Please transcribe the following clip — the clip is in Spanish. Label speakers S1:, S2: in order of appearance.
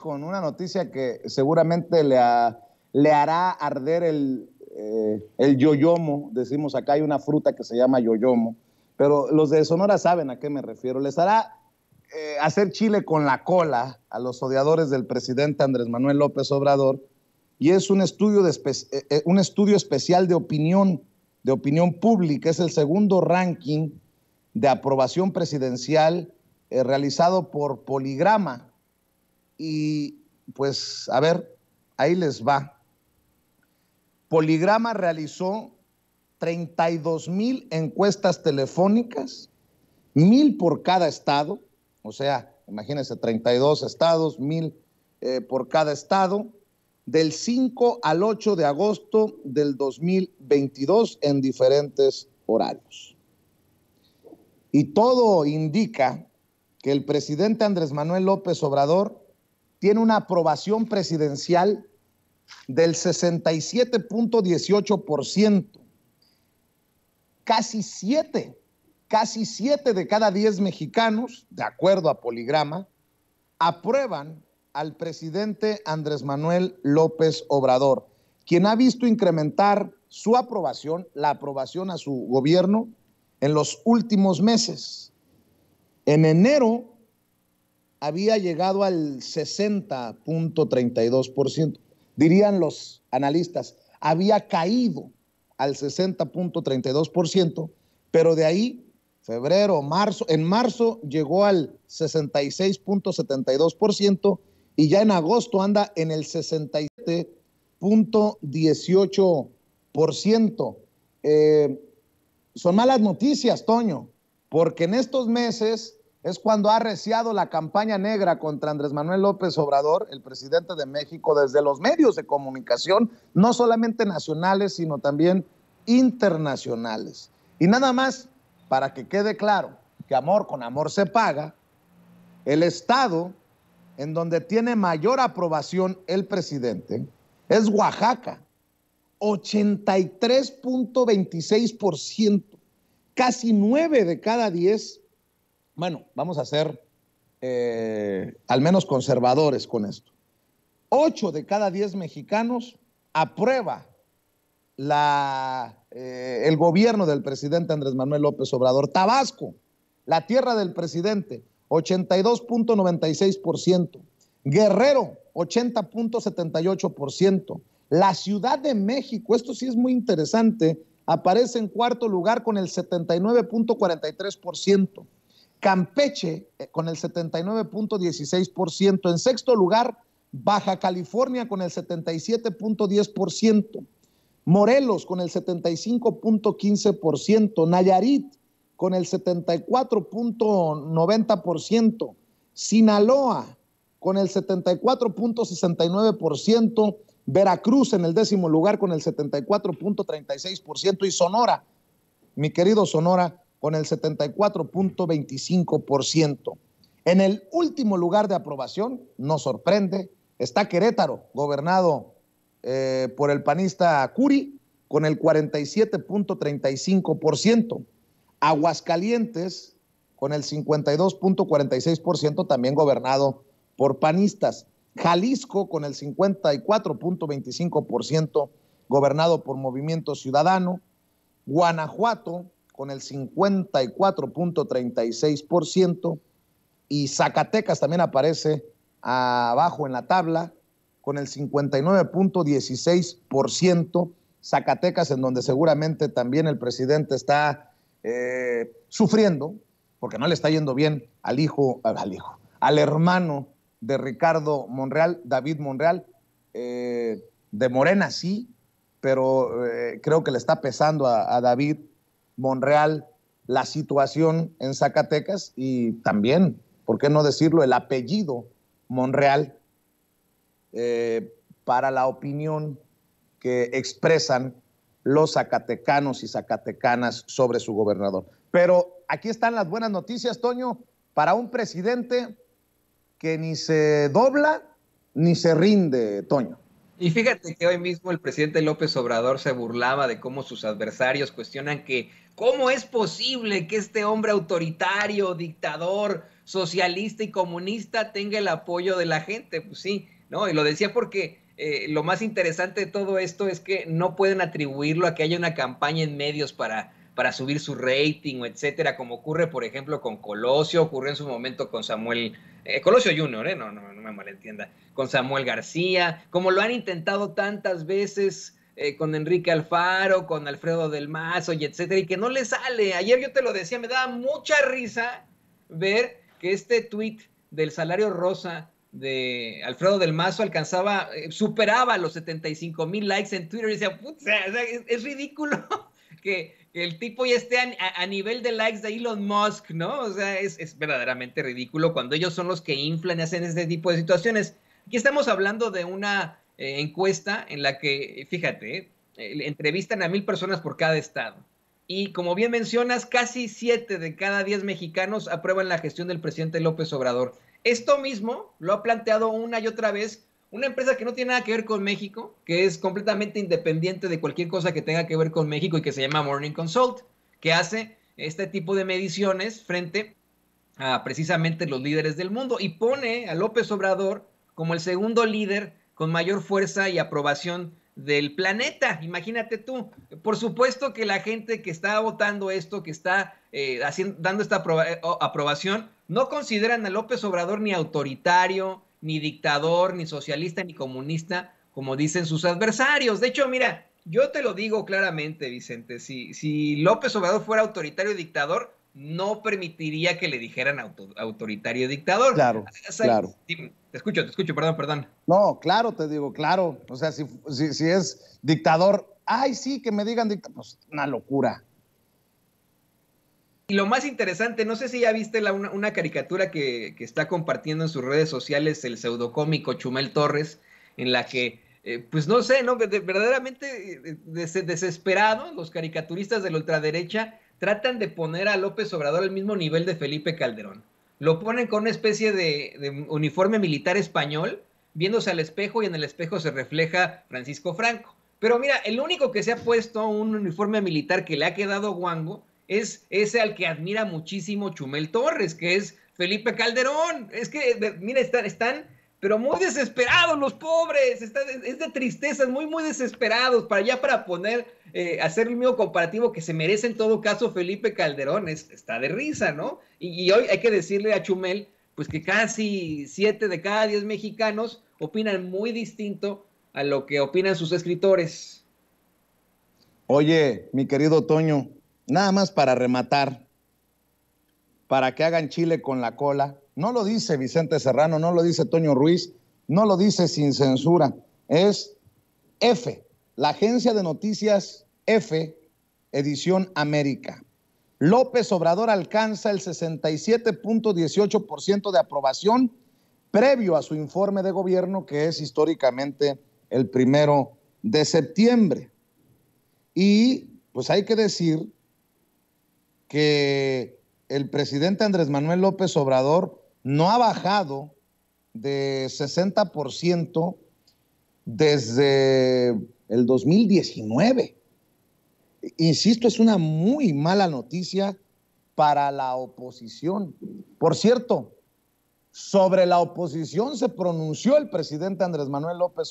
S1: con una noticia que seguramente le, hará arder eh, el, yoyomo. Decimos, acá hay una fruta que se llama yoyomo, pero los de Sonora saben a qué me refiero. Les hará eh, hacer chile con la cola a los odiadores del presidente Andrés Manuel López Obrador. Y es un estudio, de eh, un estudio especial de opinión, de opinión pública. Es el segundo ranking de aprobación presidencial realizado por Poligrama, y pues, a ver, ahí les va. Poligrama realizó 32 mil encuestas telefónicas, mil por cada estado, o sea, imagínense, 32 estados, mil eh, por cada estado, del 5 al 8 de agosto del 2022 en diferentes horarios. Y todo indica que el presidente Andrés Manuel López Obrador tiene una aprobación presidencial del 67.18%. Casi siete, casi siete de cada diez mexicanos, de acuerdo a Poligrama, aprueban al presidente Andrés Manuel López Obrador, quien ha visto incrementar su aprobación, la aprobación a su gobierno, en los últimos meses. En enero había llegado al 60.32%. Dirían los analistas, había caído al 60.32%, pero de ahí, febrero, marzo, en marzo llegó al 66.72% y ya en agosto anda en el 67.18%. Eh, son malas noticias, Toño, porque en estos meses es cuando ha arreciado la campaña negra contra Andrés Manuel López Obrador, el presidente de México, desde los medios de comunicación, no solamente nacionales, sino también internacionales. Y nada más, para que quede claro que amor con amor se paga, el Estado en donde tiene mayor aprobación el presidente es Oaxaca, 83.26%, casi 9 de cada 10 bueno, vamos a ser eh, al menos conservadores con esto. Ocho de cada diez mexicanos aprueba eh, el gobierno del presidente Andrés Manuel López Obrador. Tabasco, la tierra del presidente, 82.96%. Guerrero, 80.78%. La Ciudad de México, esto sí es muy interesante, aparece en cuarto lugar con el 79.43%. Campeche eh, con el 79.16%. En sexto lugar, Baja California con el 77.10%. Morelos con el 75.15%. Nayarit con el 74.90%. Sinaloa con el 74.69%. Veracruz en el décimo lugar con el 74.36% y Sonora, mi querido Sonora, con el 74.25%. En el último lugar de aprobación, no sorprende, está Querétaro, gobernado eh, por el panista Curi, con el 47.35%. Aguascalientes, con el 52.46%, también gobernado por panistas. Jalisco, con el 54.25%, gobernado por Movimiento Ciudadano. Guanajuato, con el 54.36% y Zacatecas también aparece abajo en la tabla con el 59.16%. Zacatecas, en donde seguramente también el presidente está eh, sufriendo, porque no le está yendo bien al hijo, al hijo, al hermano de Ricardo Monreal, David Monreal, eh, de Morena sí, pero eh, creo que le está pesando a David Monreal, la situación en Zacatecas y también, ¿por qué no decirlo?, el apellido Monreal eh, para la opinión que expresan los zacatecanos y zacatecanas sobre su gobernador. Pero aquí están las buenas noticias, Toño, para un presidente que ni se dobla ni se rinde, Toño.
S2: Y fíjate que hoy mismo el presidente López Obrador se burlaba de cómo sus adversarios cuestionan que cómo es posible que este hombre autoritario, dictador, socialista y comunista tenga el apoyo de la gente. Pues sí, ¿no? Y lo decía porque eh, lo más interesante de todo esto es que no pueden atribuirlo a que haya una campaña en medios para para subir su rating o etcétera, como ocurre, por ejemplo, con Colosio, ocurrió en su momento con Samuel, eh, Colosio Junior, eh, no, no, no me malentienda, con Samuel García, como lo han intentado tantas veces. Eh, con Enrique Alfaro, con Alfredo del Mazo y etcétera, y que no le sale. Ayer yo te lo decía, me daba mucha risa ver que este tweet del salario rosa de Alfredo del Mazo alcanzaba, eh, superaba los 75 mil likes en Twitter y decía, Putz, es, ridículo que el tipo ya esté a, nivel de likes de Elon Musk, ¿no? O sea, es, verdaderamente ridículo cuando ellos son los que inflan y hacen este tipo de situaciones. Aquí estamos hablando de una eh, encuesta en la que, fíjate, eh, entrevistan a mil personas por cada estado. Y como bien mencionas, casi siete de cada diez mexicanos aprueban la gestión del presidente López Obrador. Esto mismo lo ha planteado una y otra vez una empresa que no tiene nada que ver con México, que es completamente independiente de cualquier cosa que tenga que ver con México y que se llama Morning Consult, que hace este tipo de mediciones frente a precisamente los líderes del mundo y pone a López Obrador como el segundo líder con mayor fuerza y aprobación del planeta. Imagínate tú. Por supuesto que la gente que está votando esto, que está eh, dando esta aprobación, no consideran a López Obrador ni autoritario, ni dictador, ni socialista, ni comunista, como dicen sus adversarios. De hecho, mira, yo te lo digo claramente, Vicente, si, si López Obrador fuera autoritario y dictador, no permitiría que le dijeran autoritario dictador. Claro, claro. Te escucho, te escucho, perdón, perdón.
S1: No, claro, te digo, claro. O sea, si, si es dictador, ay, sí, que me digan dictador, pues una locura
S2: y lo más interesante, no sé si ya viste una, caricatura que, está compartiendo en sus redes sociales el pseudocómico Chumel Torres, en la que, eh, pues no sé, ¿no? verdaderamente eh, desesperado, los caricaturistas de la ultraderecha tratan de poner a López Obrador al mismo nivel de Felipe Calderón. Lo ponen con una especie de, de uniforme militar español, viéndose al espejo y en el espejo se refleja Francisco Franco. Pero mira, el único que se ha puesto un uniforme militar que le ha quedado guango es ese al que admira muchísimo Chumel Torres, que es Felipe Calderón. Es que, mira, están, están pero muy desesperados los pobres, es de tristezas, muy, muy desesperados, para ya para poner, eh, hacer el mismo comparativo que se merece en todo caso Felipe Calderón, está de risa, ¿no? Y, y hoy hay que decirle a Chumel, pues que casi siete de cada diez mexicanos opinan muy distinto a lo que opinan sus escritores.
S1: Oye, mi querido Toño, Nada más para rematar, para que hagan Chile con la cola. No lo dice Vicente Serrano, no lo dice Toño Ruiz, no lo dice sin censura. Es F, la agencia de noticias F, edición América. López Obrador alcanza el 67.18% de aprobación previo a su informe de gobierno, que es históricamente el primero de septiembre. Y pues hay que decir que el presidente Andrés Manuel López Obrador no ha bajado de 60% desde el 2019. Insisto, es una muy mala noticia para la oposición. Por cierto, sobre la oposición se pronunció el presidente Andrés Manuel López Obrador.